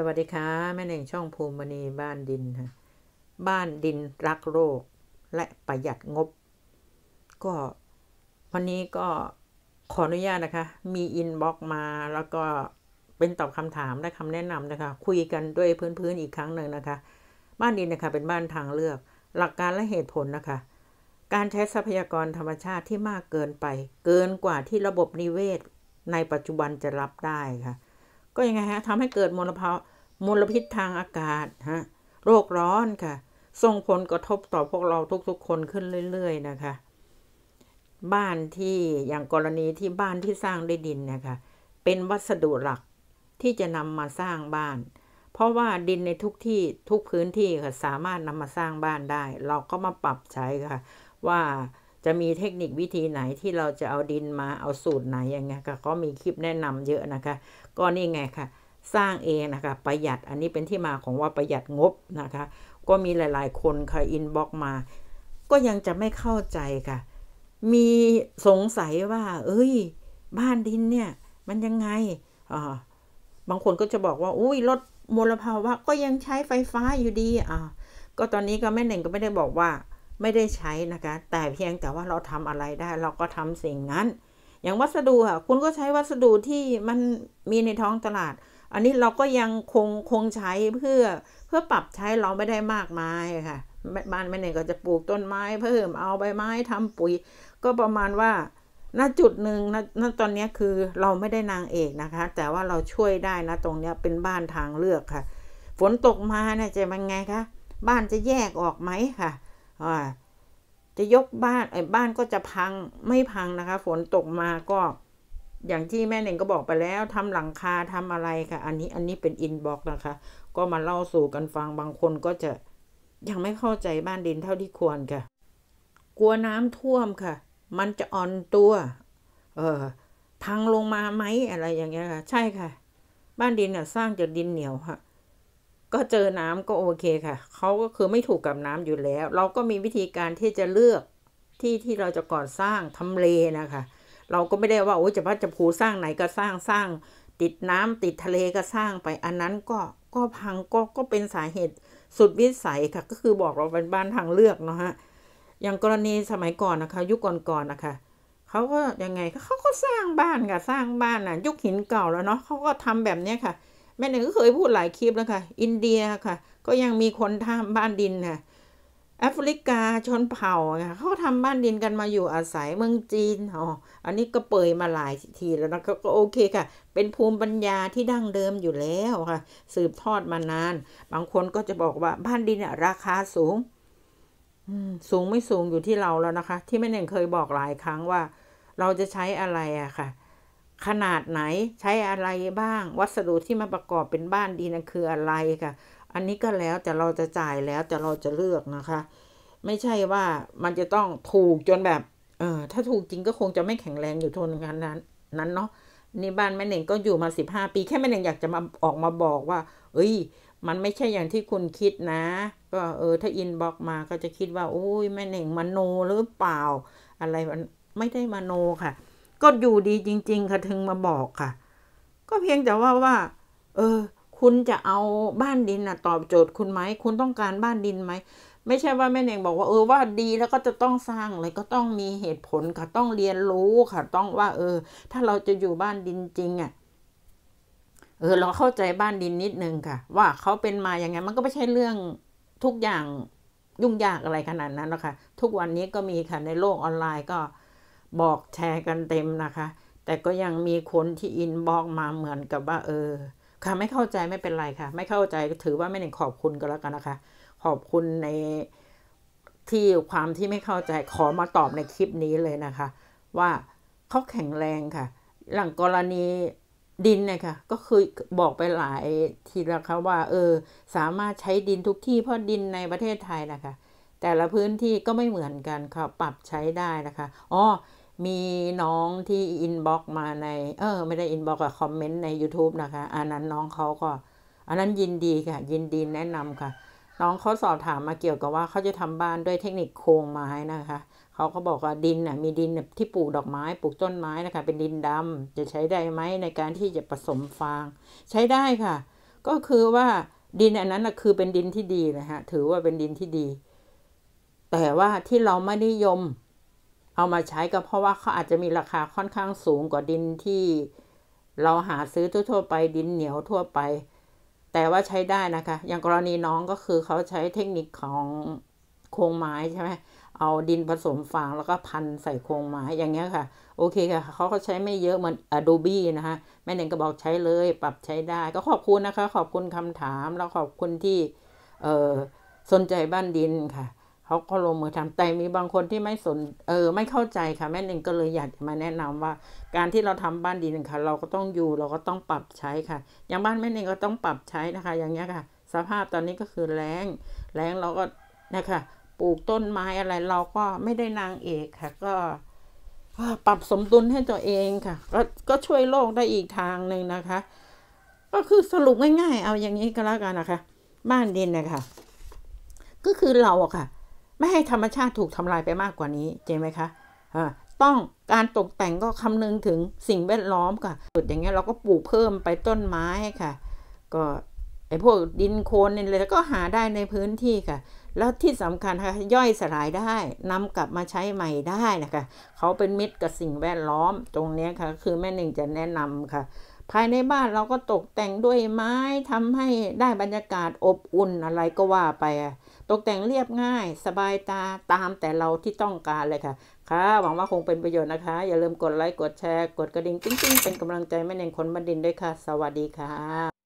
สวัสดีค่ะแม่เน่งช่องภูมิมณีบ้านดินค่ะบ้านดินรักโลกและประหยัดงบ ก็วันนี้ก็ขออนุญาตนะคะมีอินบ็อกมาแล้วก็เป็นตอบคำถามและคำแนะนำนะคะ คุยกันด้วยพื้นๆอีกครั้งหนึ่งนะคะ บ้านดินนะคะเป็นบ้านทางเลือก หลักการและเหตุผลนะคะ การใช้ทรัพยากรธรรมชาติที่มากเกินไป เกินกว่าที่ระบบนิเวศ ในปัจจุบันจะรับได้ค่ะก็ยังไงฮะทำให้เกิดมลภาวะมลพิษทางอากาศฮะโรคร้อนค่ะส่งผลกระทบต่อพวกเราทุกๆ คนขึ้นเรื่อย ๆนะคะ บ้านที่อย่างกรณีที่บ้านที่สร้างด้วยดินนะคะ เป็นวัสดุหลักที่จะนำมาสร้างบ้าน เพราะว่าดินในทุกที่ทุกพื้นที่ค่ะสามารถนำมาสร้างบ้านได้ เราก็มาปรับใช้ค่ะ ว่าจะมีเทคนิควิธีไหนที่เราจะเอาดินมาเอาสูตรไหนยังไงก็ก็มีคลิปแนะนำเยอะนะคะ ก็นี่ไงค่ะสร้างเองนะคะประหยัดอันนี้เป็นที่มาของว่าประหยัดงบนะคะ ก็มีหลายๆ คนคยอินบ็อกมาก็ยังจะไม่เข้าใจค่ะ มีสงสัยว่า เอ้ยบ้านดินเนี่ย มันยังไงอ่าบางคนก็จะบอกว่า อุ้ยลดมลภาวะก็ยังใช้ไฟฟ้าอยู่ดีอ่าก็ตอนนี้ก็แม่หนึ่งก็ไม่ได้บอกว่าไม่ได้ใช้นะคะ แต่เพียงแต่ว่าเราทำอะไรได้ เราก็ทำสิ่งนั้น อย่างวัสดุค่ะ คุณก็ใช้วัสดุที่มันมีในท้องตลาด อันนี้เราก็ยังคงคงใช้เพื่อเพื่อปรับใช้เราไม่ได้มากมายค่ะ บ้านแม่เน่งก็จะปลูกต้นไม้ เพิ่มเอาใบไม้ทำปุ๋ย ก็ประมาณว่า ณจุดหนึ่งณตอนนี้คือเราไม่ได้นางเอกนะคะ แต่ว่าเราช่วยได้นะตรงนี้เป็นบ้านทางเลือกค่ะ ฝนตกมาเนี่ยจะเป็นไงคะบ้านจะแยกออกไหมค่ะจะยกบ้านไอ้บ้านก็จะพังไม่พังนะคะฝนตกมาก็ อย่างที่แม่เน่งก็บอกไปแล้ว ทำหลังคาทำอะไรค่ะ อันนี้ อันนี้เป็นอินบ็อกนะคะ ก็มาเล่าสู่กันฟังบางคนก็จะ ยังไม่เข้าใจบ้านดินเท่าที่ควรค่ะ กลัวน้ำท่วมค่ะ มันจะอ่อนตัว เออพังลงมาไหมอะไรอย่างเงี้ยค่ะใช่ค่ะ บ้านดินเนี่ยสร้างจากดินเหนียวค่ะก็เจอน้ำก็โอเคค่ะเขาก็คือไม่ถูกกับน้ำอยู่แล้ว เราก็มีวิธีการที่จะเลือกที่ที่เราจะก่อสร้างทำเลนะคะ เราก็ไม่ได้ว่าโอ้จะพัดจะพูสร้างไหนก็สร้างสร้าง ติดน้ำติดทะเลก็สร้างไป อันนั้นก็ก็พังก็ก็เป็นสาเหตุสุดวิสัยค่ะ ก็คือบอกเราเป็นบ้านทางเลือกเนาะฮะอย่างกรณีสมัยก่อนนะคะ ยุคก่อนๆนนะคะ เขาก็ยังไงเขาก็สร้างบ้านค่ะสร้างบ้านน่ะยุคหินเก่าแล้วเนาะเขาก็ทำแบบเนี้ยค่ะแม่หนึ่งก็เคยพูดหลายคลิปแล้วค่ะอินเดียค่ะ ก็ยังมีคนทำบ้านดินค่ะแอฟริกาชนเผ่าค่ะเขาทำบ้านดินกันมาอยู่อาศัยเมืองจีน อ๋อ อันนี้ก็เปยมาหลายทีแล้วนะก็โอเคค่ะ เป็นภูมิปัญญาที่ดั้งเดิมอยู่แล้วค่ะ สืบทอดมานาน บางคนก็จะบอกว่าบ้านดินราคาสูงสูงไม่สูงอยู่ที่เราแล้วนะคะ ที่แม่หนึ่งเคยบอกหลายครั้งว่า เราจะใช้อะไรอะค่ะขนาดไหนใช้อะไรบ้างวัสดุที่มาประกอบเป็นบ้านดีนะคืออะไรค่ะ อันนี้ก็แล้วแต่เราจะจ่ายแล้วแต่เราจะเลือกนะคะ ไม่ใช่ว่ามันจะต้องถูกจนแบบ เออถ้าถูกจริงก็คงจะไม่แข็งแรงอยู่ทนกันนั้น นั้นเนาะนี่บ้านแม่เน่งก็อยู่มาสิบห้าปี แค่แม่เน่งอยากจะมาออกมาบอกว่า เอ้ย มันไม่ใช่อย่างที่คุณคิดนะ ก็เออ ถ้าอินบอกมาก็จะคิดว่าโอ้ยแม่เน่งมโนหรือเปล่า อะไรมันไม่ได้มโนค่ะก็อยู่ดีจริง ๆ ค่ะถึงมาบอกค่ะ ก็เพียงแต่ว่าว่า เออ คุณจะเอาบ้านดินนะตอบโจทย์คุณไหม คุณต้องการบ้านดินไหม ไม่ใช่ว่าแม่เน่งบอกว่า เออว่าดีแล้วก็จะต้องสร้างเลยก็ต้องมีเหตุผล ค่ะ ต้องเรียนรู้ ค่ะ ต้องว่า เออ ถ้าเราจะอยู่บ้านดินจริงอะ่ะ เออเราเข้าใจบ้านดินนิดนึงค่ะ ว่าเขาเป็นมาอย่างไง มันก็ไม่ใช่เรื่องทุกอย่างยุ่งยากอะไรขนาดนั้นหรอกค่ะ ทุกวันนี้ก็มีค่ะในโลกออนไลน์ก็บอกแชร์กันเต็มนะคะ แต่ก็ยังมีคนที่อินบอกมาเหมือนกับว่า เออ ค่ะ ไม่เข้าใจไม่เป็นไรค่ะ ไม่เข้าใจถือว่าไม่หนึ่งขอบคุณก็แล้วกันนะคะ ขอบคุณในที่ความที่ไม่เข้าใจขอมาตอบในคลิปนี้เลยนะคะ ว่าเขาแข็งแรงค่ะ หลังกรณีดินเนี่ยค่ะ ก็คือบอกไปหลายทีแล้วค่ะว่า เออ สามารถใช้ดินทุกที่เพราะดินในประเทศไทยนะคะแต่ละพื้นที่ก็ไม่เหมือนกันค่ะ ปรับใช้ได้นะคะอ๋อมีน้องที่อินบ็อกมาใน เออ ไม่ได้อินบ็อกอะคอมเมนต์ใน YouTube นะคะอันนั้นน้องเขาก็ อันนั้นยินดีค่ะ ยินดีแนะนำค่ะ น้องเขาสอบถามมาเกี่ยวกับว่าเขาจะทำบ้านด้วยเทคนิคโครงไม้นะคะ เขาก็บอกว่าดินน่ะ มีดินที่ปลูกดอกไม้ ปลูกต้นไม้นะคะ เป็นดินดำจะใช้ได้ไหมในการที่จะผสมฟาง ใช้ได้ค่ะ ก็คือว่าดินอันนั้นนะคือเป็นดินที่ดีนะฮะถือว่าเป็นดินที่ดี แต่ว่าที่เราไม่นิยมเอามาใช้ก็เพราะว่าเขาอาจจะมีราคาค่อนข้างสูงกว่าดินที่ เราหาซื้อทั่ว ๆ ไปดินเหนียวทั่วไป แต่ว่าใช้ได้นะคะ อย่างกรณีน้องก็คือเขาใช้เทคนิคของโครงไม้ใช่ไหมเอาดินผสมฟางแล้วก็พันใส่โครงไม้อย่างเงี้ยค่ะโอเคค่ะเขาก็ใช้ไม่เยอะเหมือน Adobe นะคะแม่เน่งก็บอกใช้เลย ปรับใช้ได้ก็ขอบคุณนะคะ ขอบคุณคำถามแล้วขอบคุณที่สนใจบ้านดินค่ะเขาก็ลงมือทำแต่มีบางคนที่ไม่สน เออ ไม่เข้าใจค่ะ แม่หนึ่งก็เลยอยากจะมาแนะนำว่า การที่เราทำบ้านดีหนึ่งค่ะ เราก็ต้องอยู่เราก็ต้องปรับใช้ค่ะ อย่างบ้านแม่หนึ่งก็ต้องปรับใช้นะคะ อย่างเงี้ยค่ะ สภาพตอนนี้ก็คือแรงแรงเราก็นะคะ ปลูกต้นไม้อะไร เราก็ไม่ได้นางเอกค่ะ ก็ปรับสมดุลให้ตัวเองค่ะ ก็ก็ช่วยโลกได้อีกทางหนึ่งนะคะ ก็คือสรุปง่ายๆ เอาอย่างนี้ก็แล้วกันนะคะ บ้านดินนะคะก็คือเราอะค่ะไม่ให้ธรรมชาติถูกทำลายไปมากกว่านี้ เจ๊ไหมคะะต้องการตกแต่งก็คำนึงถึงสิ่งแวดล้อมค่ะสุดอย่างเงี้ยเราก็ปลูกเพิ่มไปต้นไม้ค่ะ ก็ไอ้พวกดินโคลนนี่เลยก็หาได้ในพื้นที่ค่ะ แล้วที่สำคัญค่ะย่อยสลายได้ นำกลับมาใช้ใหม่ได้นะคะ เขาเป็นมิตรกับสิ่งแวดล้อมตรงนี้ค่ะ คือแม่หนึ่งจะแนะนำค่ะภายในบ้านเราก็ตกแต่งด้วยไม้ทำให้ได้บรรยากาศอบอุ่นอะไรก็ว่าไปตกแต่งเรียบง่ายสบายตาตามแต่เราที่ต้องการเลยค่ะ ค่ะ หวังว่าคงเป็นประโยชน์นะคะ อย่าลืมกดไลค์กดแชร์กดกระดิ่งจริงๆ เป็นกำลังใจแม่เน่งคนบันดินด้วยค่ะ สวัสดีค่ะ